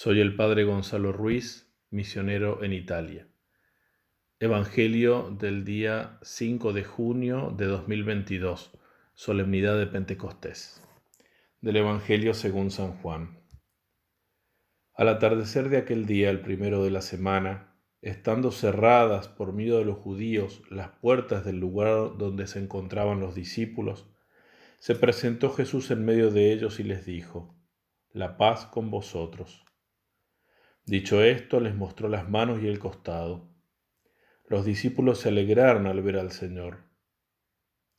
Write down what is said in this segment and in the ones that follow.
Soy el Padre Gonzalo Ruiz, misionero en Italia. Evangelio del día 5 de junio de 2022, solemnidad de Pentecostés. Del Evangelio según San Juan. Al atardecer de aquel día, el primero de la semana, estando cerradas por miedo de los judíos las puertas del lugar donde se encontraban los discípulos, se presentó Jesús en medio de ellos y les dijo, La paz con vosotros. Dicho esto, les mostró las manos y el costado. Los discípulos se alegraron al ver al Señor.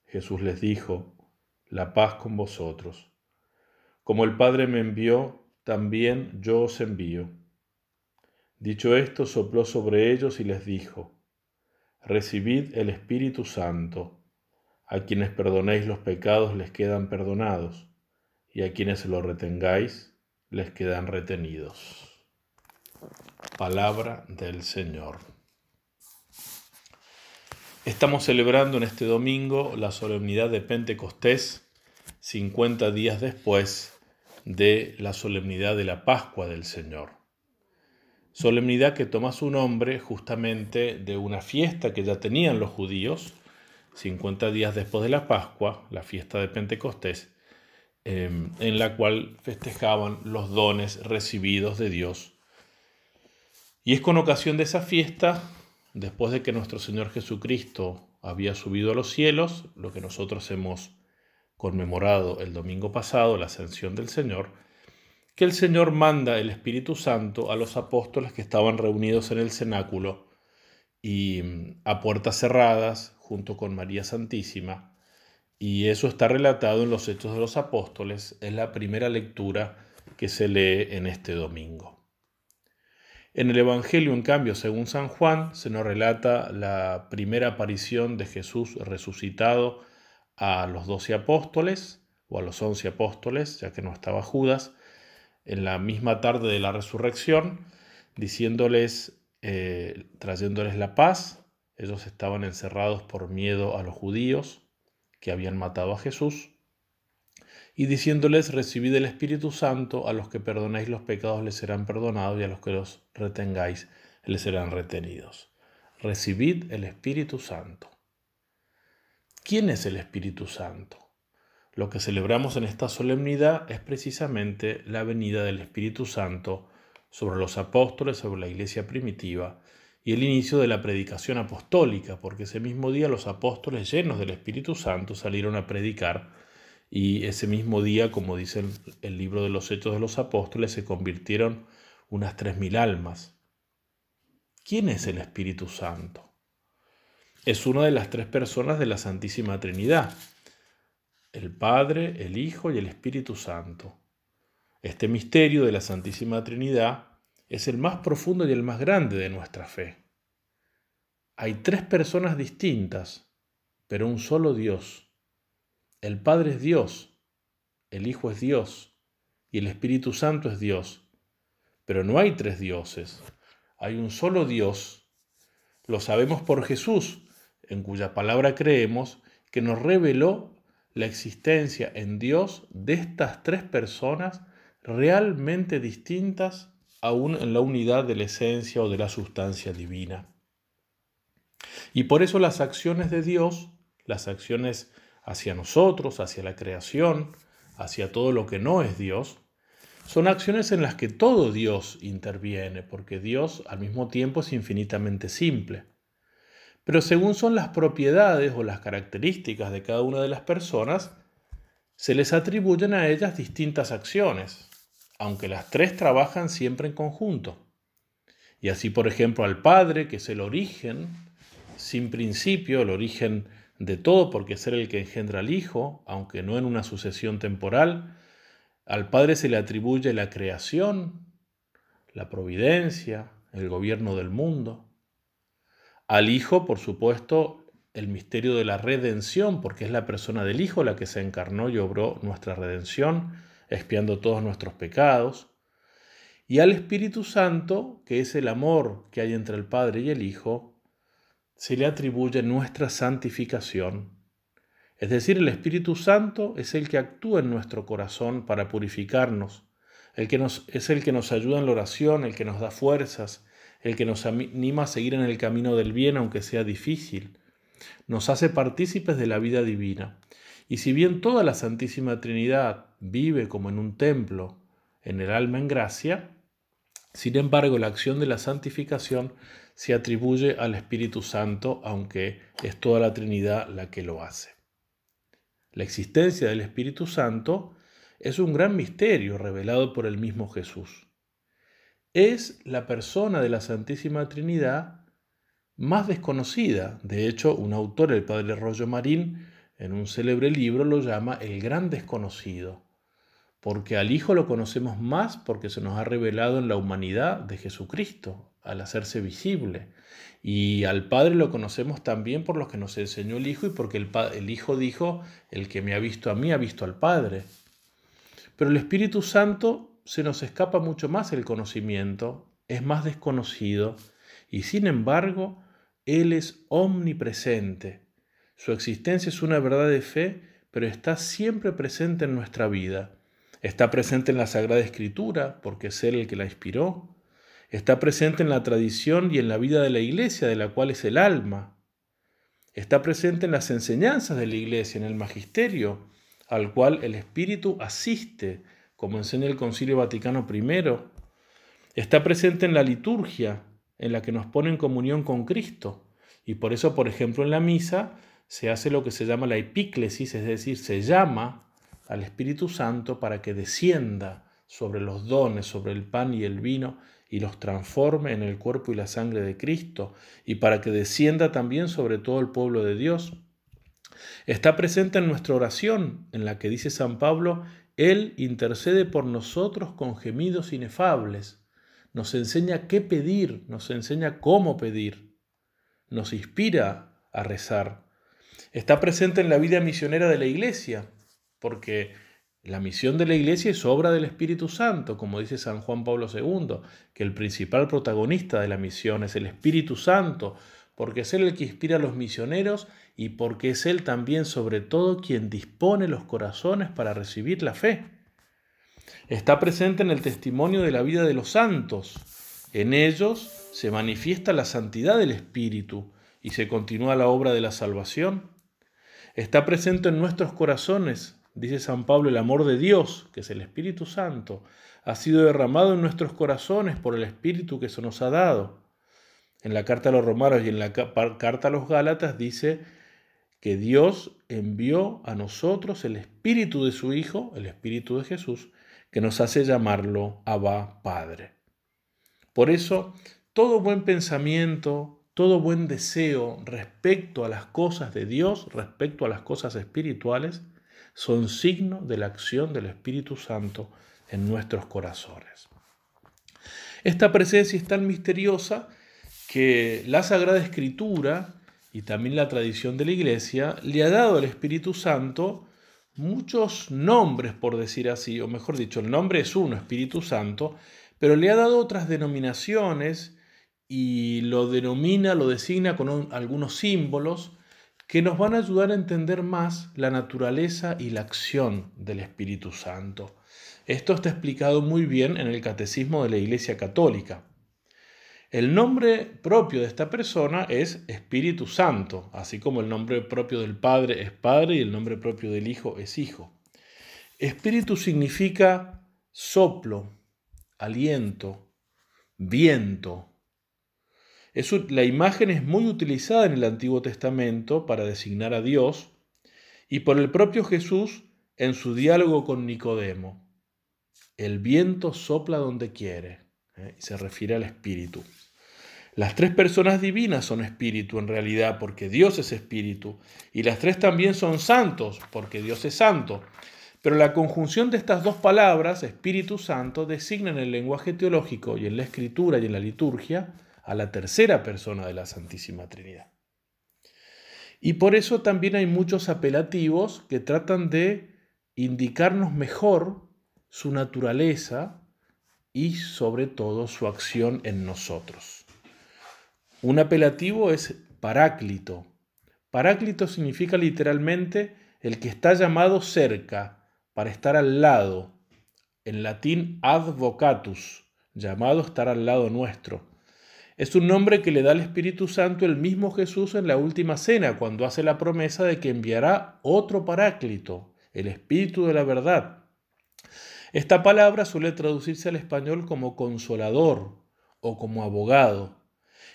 Jesús les dijo, la paz con vosotros. Como el Padre me envió, también yo os envío. Dicho esto, sopló sobre ellos y les dijo, Recibid el Espíritu Santo. A quienes perdonéis los pecados les quedan perdonados, y a quienes lo retengáis les quedan retenidos. Palabra del Señor. Estamos celebrando en este domingo la solemnidad de Pentecostés, 50 días después de la solemnidad de la Pascua del Señor. Solemnidad que toma su nombre justamente de una fiesta que ya tenían los judíos, 50 días después de la Pascua, la fiesta de Pentecostés, eh, en la cual festejaban los dones recibidos de Dios y es con ocasión de esa fiesta, después de que nuestro Señor Jesucristo había subido a los cielos, lo que nosotros hemos conmemorado el domingo pasado, la ascensión del Señor, que el Señor manda el Espíritu Santo a los apóstoles que estaban reunidos en el cenáculo y mm, a puertas cerradas junto con María Santísima. Y eso está relatado en los Hechos de los Apóstoles, es la primera lectura que se lee en este domingo. En el Evangelio, en cambio, según San Juan, se nos relata la primera aparición de Jesús resucitado a los doce apóstoles, o a los once apóstoles, ya que no estaba Judas, en la misma tarde de la resurrección, diciéndoles, eh, trayéndoles la paz. Ellos estaban encerrados por miedo a los judíos que habían matado a Jesús y diciéndoles, recibid el Espíritu Santo, a los que perdonáis los pecados les serán perdonados y a los que los retengáis les serán retenidos. Recibid el Espíritu Santo. ¿Quién es el Espíritu Santo? Lo que celebramos en esta solemnidad es precisamente la venida del Espíritu Santo sobre los apóstoles, sobre la iglesia primitiva, y el inicio de la predicación apostólica, porque ese mismo día los apóstoles llenos del Espíritu Santo salieron a predicar y ese mismo día, como dice el, libro de los Hechos de los Apóstoles, se convirtieron unas tres mil almas. ¿Quién es el Espíritu Santo? Es una de las tres personas de la Santísima Trinidad, el Padre, el Hijo y el Espíritu Santo. Este misterio de la Santísima Trinidad es el más profundo y el más grande de nuestra fe. Hay tres personas distintas, pero un solo Dios el Padre es Dios, el Hijo es Dios y el Espíritu Santo es Dios. Pero no hay tres dioses, hay un solo Dios. Lo sabemos por Jesús, en cuya palabra creemos, que nos reveló la existencia en Dios de estas tres personas realmente distintas aún en la unidad de la esencia o de la sustancia divina. Y por eso las acciones de Dios, las acciones hacia nosotros, hacia la creación, hacia todo lo que no es Dios, son acciones en las que todo Dios interviene, porque Dios al mismo tiempo es infinitamente simple. Pero según son las propiedades o las características de cada una de las personas, se les atribuyen a ellas distintas acciones, aunque las tres trabajan siempre en conjunto. Y así, por ejemplo, al Padre, que es el origen, sin principio, el origen de todo porque ser el que engendra al Hijo, aunque no en una sucesión temporal, al Padre se le atribuye la creación, la providencia, el gobierno del mundo. Al Hijo, por supuesto, el misterio de la redención, porque es la persona del Hijo la que se encarnó y obró nuestra redención, espiando todos nuestros pecados. Y al Espíritu Santo, que es el amor que hay entre el Padre y el Hijo, se le atribuye nuestra santificación. Es decir, el Espíritu Santo es el que actúa en nuestro corazón para purificarnos, el que nos, es el que nos ayuda en la oración, el que nos da fuerzas, el que nos anima a seguir en el camino del bien aunque sea difícil. Nos hace partícipes de la vida divina. Y si bien toda la Santísima Trinidad vive como en un templo, en el alma en gracia, sin embargo, la acción de la santificación se atribuye al Espíritu Santo, aunque es toda la Trinidad la que lo hace. La existencia del Espíritu Santo es un gran misterio revelado por el mismo Jesús. Es la persona de la Santísima Trinidad más desconocida. De hecho, un autor, el padre Rollo Marín, en un célebre libro lo llama el gran desconocido porque al Hijo lo conocemos más porque se nos ha revelado en la humanidad de Jesucristo, al hacerse visible. Y al Padre lo conocemos también por lo que nos enseñó el Hijo y porque el, el Hijo dijo, el que me ha visto a mí ha visto al Padre. Pero el Espíritu Santo se nos escapa mucho más el conocimiento, es más desconocido y sin embargo Él es omnipresente. Su existencia es una verdad de fe, pero está siempre presente en nuestra vida. Está presente en la Sagrada Escritura, porque es Él el que la inspiró. Está presente en la tradición y en la vida de la iglesia, de la cual es el alma. Está presente en las enseñanzas de la iglesia, en el magisterio, al cual el Espíritu asiste, como enseña el Concilio Vaticano I. Está presente en la liturgia, en la que nos pone en comunión con Cristo. Y por eso, por ejemplo, en la misa se hace lo que se llama la epíclesis, es decir, se llama al Espíritu Santo para que descienda sobre los dones, sobre el pan y el vino, y los transforme en el cuerpo y la sangre de Cristo, y para que descienda también sobre todo el pueblo de Dios. Está presente en nuestra oración, en la que dice San Pablo, Él intercede por nosotros con gemidos inefables, nos enseña qué pedir, nos enseña cómo pedir, nos inspira a rezar. Está presente en la vida misionera de la Iglesia, porque la misión de la iglesia es obra del Espíritu Santo, como dice San Juan Pablo II, que el principal protagonista de la misión es el Espíritu Santo, porque es Él el que inspira a los misioneros y porque es Él también sobre todo quien dispone los corazones para recibir la fe. Está presente en el testimonio de la vida de los santos. En ellos se manifiesta la santidad del Espíritu y se continúa la obra de la salvación. Está presente en nuestros corazones Dice San Pablo, el amor de Dios, que es el Espíritu Santo, ha sido derramado en nuestros corazones por el Espíritu que se nos ha dado. En la carta a los romanos y en la carta a los gálatas dice que Dios envió a nosotros el Espíritu de su Hijo, el Espíritu de Jesús, que nos hace llamarlo Abba Padre. Por eso, todo buen pensamiento, todo buen deseo respecto a las cosas de Dios, respecto a las cosas espirituales, son signo de la acción del Espíritu Santo en nuestros corazones. Esta presencia es tan misteriosa que la Sagrada Escritura y también la tradición de la Iglesia le ha dado al Espíritu Santo muchos nombres, por decir así, o mejor dicho, el nombre es uno, Espíritu Santo, pero le ha dado otras denominaciones y lo denomina, lo designa con algunos símbolos que nos van a ayudar a entender más la naturaleza y la acción del Espíritu Santo. Esto está explicado muy bien en el Catecismo de la Iglesia Católica. El nombre propio de esta persona es Espíritu Santo, así como el nombre propio del Padre es Padre y el nombre propio del Hijo es Hijo. Espíritu significa soplo, aliento, viento, la imagen es muy utilizada en el Antiguo Testamento para designar a Dios y por el propio Jesús en su diálogo con Nicodemo. El viento sopla donde quiere ¿eh? y se refiere al Espíritu. Las tres personas divinas son espíritu en realidad porque Dios es espíritu y las tres también son santos porque Dios es santo. Pero la conjunción de estas dos palabras, Espíritu Santo, designa en el lenguaje teológico y en la escritura y en la liturgia a la tercera persona de la Santísima Trinidad. Y por eso también hay muchos apelativos que tratan de indicarnos mejor su naturaleza y sobre todo su acción en nosotros. Un apelativo es paráclito. Paráclito significa literalmente el que está llamado cerca, para estar al lado. En latín advocatus, llamado estar al lado nuestro. Es un nombre que le da el Espíritu Santo el mismo Jesús en la última cena, cuando hace la promesa de que enviará otro paráclito, el Espíritu de la verdad. Esta palabra suele traducirse al español como consolador o como abogado,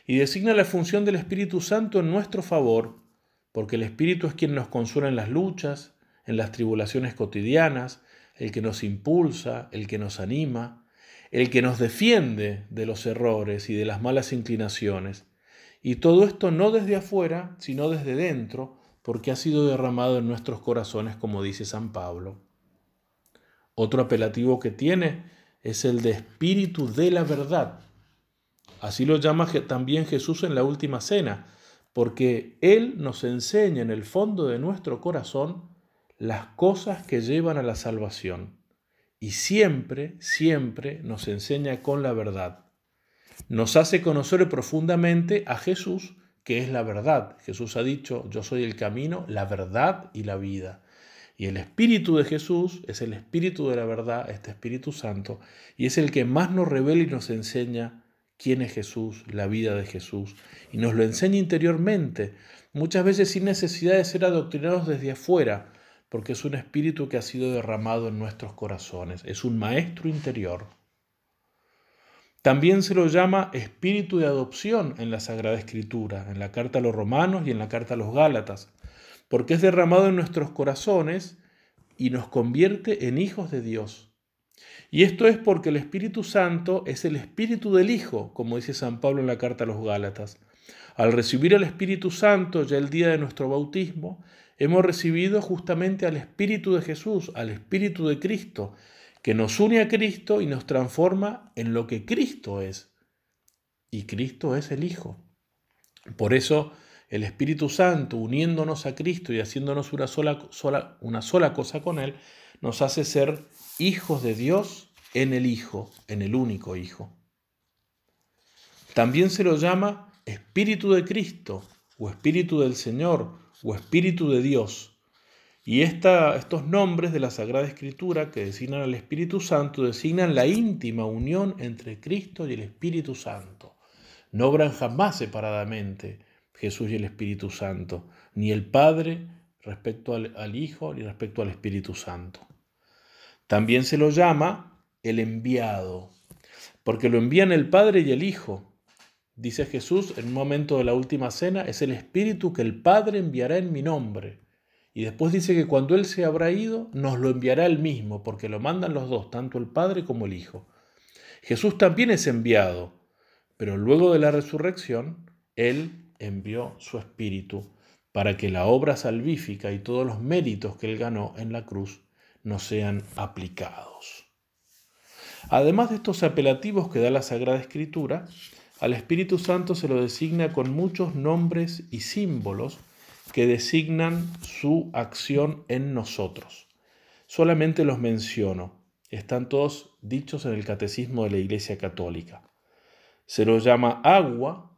y designa la función del Espíritu Santo en nuestro favor, porque el Espíritu es quien nos consuela en las luchas, en las tribulaciones cotidianas, el que nos impulsa, el que nos anima, el que nos defiende de los errores y de las malas inclinaciones. Y todo esto no desde afuera, sino desde dentro, porque ha sido derramado en nuestros corazones, como dice San Pablo. Otro apelativo que tiene es el de espíritu de la verdad. Así lo llama también Jesús en la última cena, porque Él nos enseña en el fondo de nuestro corazón las cosas que llevan a la salvación y siempre, siempre nos enseña con la verdad. Nos hace conocer profundamente a Jesús, que es la verdad. Jesús ha dicho, yo soy el camino, la verdad y la vida. Y el Espíritu de Jesús es el Espíritu de la verdad, este Espíritu Santo, y es el que más nos revela y nos enseña quién es Jesús, la vida de Jesús, y nos lo enseña interiormente, muchas veces sin necesidad de ser adoctrinados desde afuera, porque es un espíritu que ha sido derramado en nuestros corazones, es un maestro interior. También se lo llama espíritu de adopción en la Sagrada Escritura, en la carta a los romanos y en la carta a los gálatas, porque es derramado en nuestros corazones y nos convierte en hijos de Dios. Y esto es porque el Espíritu Santo es el Espíritu del Hijo, como dice San Pablo en la carta a los Gálatas. Al recibir el Espíritu Santo ya el día de nuestro bautismo, hemos recibido justamente al Espíritu de Jesús, al Espíritu de Cristo, que nos une a Cristo y nos transforma en lo que Cristo es. Y Cristo es el Hijo. Por eso el Espíritu Santo, uniéndonos a Cristo y haciéndonos una sola, cosa con Él, nos hace ser hijos de Dios en el Hijo, en el único Hijo. También se lo llama Espíritu de Cristo o Espíritu del Señor o Espíritu de Dios. Y estos nombres de la Sagrada Escritura que designan al Espíritu Santo designan la íntima unión entre Cristo y el Espíritu Santo. No obran jamás separadamente Jesús y el Espíritu Santo, ni el Padre respecto al, al Hijo ni respecto al Espíritu Santo. También se lo llama el enviado, porque lo envían el Padre y el Hijo, Dice Jesús en un momento de la última cena, es el Espíritu que el Padre enviará en mi nombre. Y después dice que cuando Él se habrá ido, nos lo enviará Él mismo, porque lo mandan los dos, tanto el Padre como el Hijo. Jesús también es enviado, pero luego de la resurrección, Él envió su Espíritu para que la obra salvífica y todos los méritos que Él ganó en la cruz no sean aplicados. Además de estos apelativos que da la Sagrada Escritura, al Espíritu Santo se lo designa con muchos nombres y símbolos que designan su acción en nosotros. Solamente los menciono. Están todos dichos en el Catecismo de la Iglesia Católica. Se lo llama agua.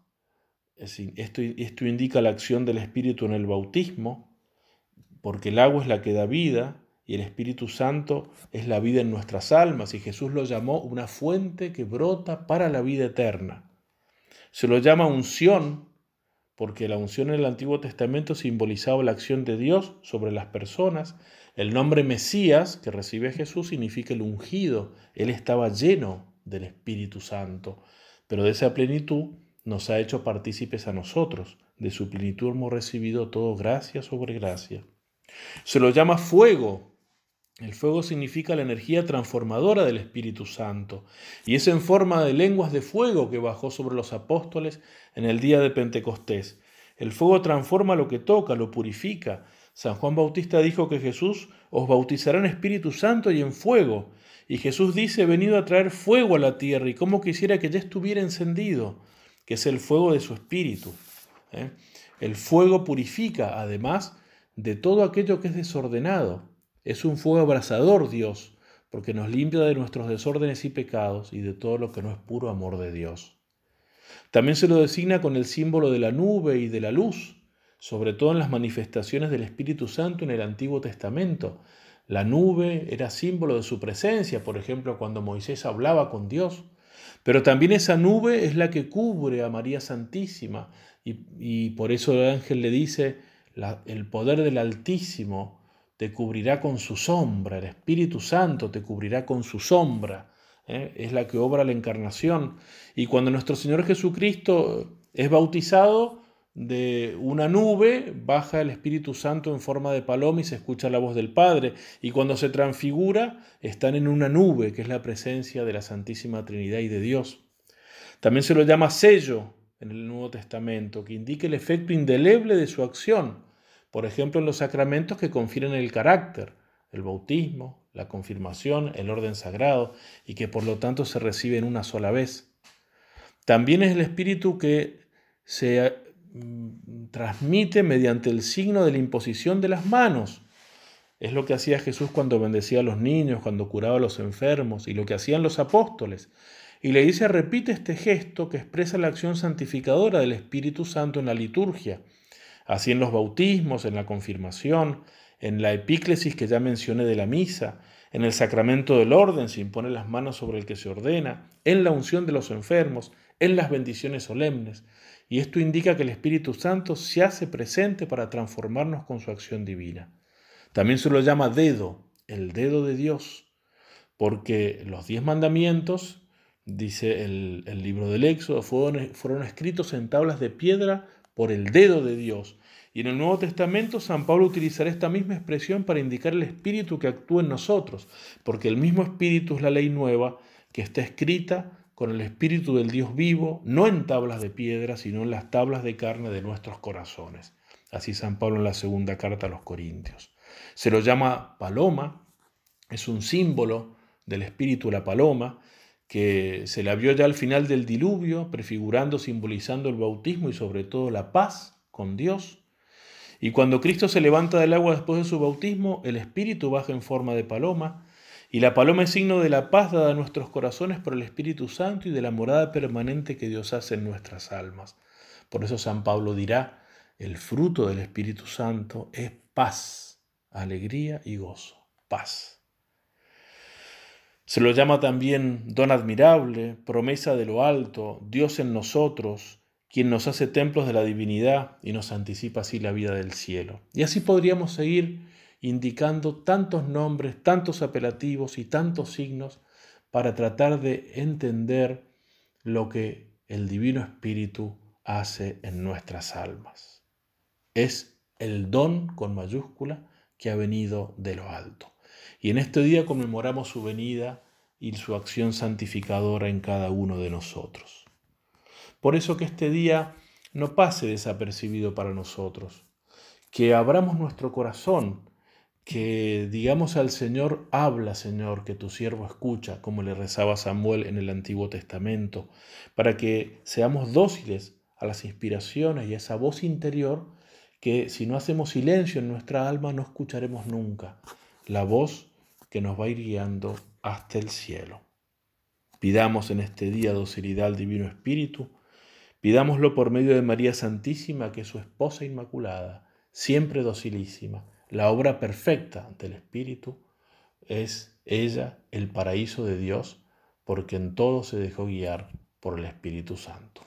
Esto, esto indica la acción del Espíritu en el bautismo, porque el agua es la que da vida, y el Espíritu Santo es la vida en nuestras almas y Jesús lo llamó una fuente que brota para la vida eterna. Se lo llama unción porque la unción en el Antiguo Testamento simbolizaba la acción de Dios sobre las personas. El nombre Mesías que recibe Jesús significa el ungido. Él estaba lleno del Espíritu Santo, pero de esa plenitud nos ha hecho partícipes a nosotros. De su plenitud hemos recibido todo gracia sobre gracia. Se lo llama fuego el fuego significa la energía transformadora del Espíritu Santo, y es en forma de lenguas de fuego que bajó sobre los apóstoles en el día de Pentecostés. El fuego transforma lo que toca, lo purifica. San Juan Bautista dijo que Jesús os bautizará en Espíritu Santo y en fuego. Y Jesús dice, he venido a traer fuego a la tierra y como quisiera que ya estuviera encendido, que es el fuego de su Espíritu. ¿eh? El fuego purifica, además, de todo aquello que es desordenado. Es un fuego abrasador Dios, porque nos limpia de nuestros desórdenes y pecados y de todo lo que no es puro amor de Dios. También se lo designa con el símbolo de la nube y de la luz, sobre todo en las manifestaciones del Espíritu Santo en el Antiguo Testamento. La nube era símbolo de su presencia, por ejemplo, cuando Moisés hablaba con Dios. Pero también esa nube es la que cubre a María Santísima y, por eso el ángel le dice, el poder del Altísimo te cubrirá con su sombra, el Espíritu Santo te cubrirá con su sombra, ¿eh? es la que obra la encarnación. Y cuando nuestro Señor Jesucristo es bautizado, de una nube baja el Espíritu Santo en forma de paloma y se escucha la voz del Padre. Y cuando se transfigura, están en una nube, que es la presencia de la Santísima Trinidad y de Dios. También se lo llama sello en el Nuevo Testamento, que indica el efecto indeleble de su acción. Por ejemplo, los sacramentos que confieren el carácter, el bautismo, la confirmación, el orden sagrado, y que por lo tanto se reciben una sola vez. También es el espíritu que se mm, transmite mediante el signo de la imposición de las manos. Es lo que hacía Jesús cuando bendecía a los niños, cuando curaba a los enfermos y lo que hacían los apóstoles. Y le dice, repite este gesto que expresa la acción santificadora del Espíritu Santo en la liturgia así en los bautismos, en la confirmación, en la epíclesis que ya mencioné de la misa, en el sacramento del orden, se impone las manos sobre el que se ordena, en la unción de los enfermos, en las bendiciones solemnes. Y esto indica que el Espíritu Santo se hace presente para transformarnos con su acción divina. También se lo llama dedo, el dedo de Dios, porque los diez mandamientos, dice el, libro del Éxodo, fueron escritos en tablas de piedra por el dedo de Dios. Y en el Nuevo Testamento San Pablo utilizará esta misma expresión para indicar el espíritu que actúa en nosotros, porque el mismo espíritu es la ley nueva que está escrita con el espíritu del Dios vivo, no en tablas de piedra, sino en las tablas de carne de nuestros corazones. Así San Pablo en la segunda carta a los Corintios. Se lo llama paloma, es un símbolo del espíritu la paloma, que se la vio ya al final del diluvio, prefigurando, simbolizando el bautismo y sobre todo la paz con Dios. Y cuando Cristo se levanta del agua después de su bautismo, el Espíritu baja en forma de paloma, y la paloma es signo de la paz dada a nuestros corazones por el Espíritu Santo y de la morada permanente que Dios hace en nuestras almas. Por eso San Pablo dirá, el fruto del Espíritu Santo es paz, alegría y gozo, paz. Se lo llama también don admirable, promesa de lo alto, Dios en nosotros, quien nos hace templos de la divinidad y nos anticipa así la vida del cielo. Y así podríamos seguir indicando tantos nombres, tantos apelativos y tantos signos para tratar de entender lo que el Divino Espíritu hace en nuestras almas. Es el don con mayúscula que ha venido de lo alto y en este día conmemoramos su venida y su acción santificadora en cada uno de nosotros. Por eso que este día no pase desapercibido para nosotros, que abramos nuestro corazón, que digamos al Señor, habla Señor, que tu siervo escucha, como le rezaba Samuel en el Antiguo Testamento, para que seamos dóciles a las inspiraciones y a esa voz interior que si no hacemos silencio en nuestra alma no escucharemos nunca, la voz nos va a ir guiando hasta el cielo. Pidamos en este día docilidad al Divino Espíritu, pidámoslo por medio de María Santísima, que su esposa inmaculada, siempre docilísima, la obra perfecta del Espíritu, es ella el paraíso de Dios, porque en todo se dejó guiar por el Espíritu Santo.